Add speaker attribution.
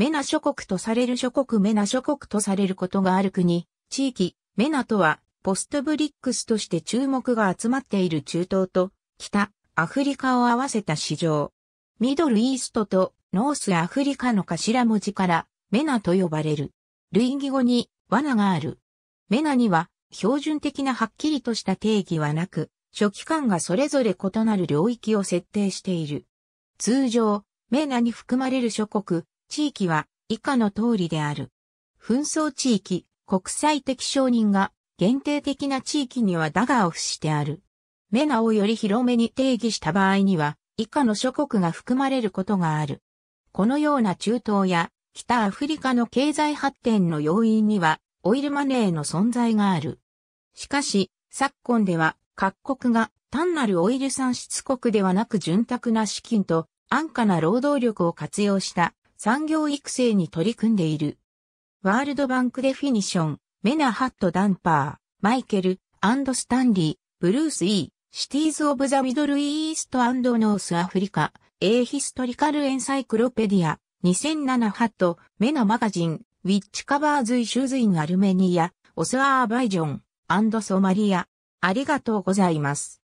Speaker 1: メナ諸国とされる諸国メナ諸国とされることがある国、地域、メナとは、ポストブリックスとして注目が集まっている中東と、北、アフリカを合わせた市場。ミドルイーストとノースアフリカの頭文字から、メナと呼ばれる。類義語に、罠がある。メナには、標準的なはっきりとした定義はなく、初期間がそれぞれ異なる領域を設定している。通常、メナに含まれる諸国、地域は以下の通りである。紛争地域、国際的承認が限定的な地域にはダガを付してある。メナをより広めに定義した場合には、以下の諸国が含まれることがある。このような中東や北アフリカの経済発展の要因にはオイルマネーの存在がある。しかし、昨今では各国が単なるオイル産出国ではなく潤沢な資金と安価な労働力を活用した産業育成に取り組んでいる。ワールドバンクデフィニション、メナハットダンパー、マイケル、スタンリー、ブルース・イー、シティーズ・オブ・ザ・ミドル・イースト・ノース・アフリカ、エー・ヒストリカル・エンサイクロペディア、2007ハット、メナマガジン、ウィッチ・カバーズ・イシューズ・イン・アルメニア、オス・アーバイジョン、ソマリア。ありがとうございます。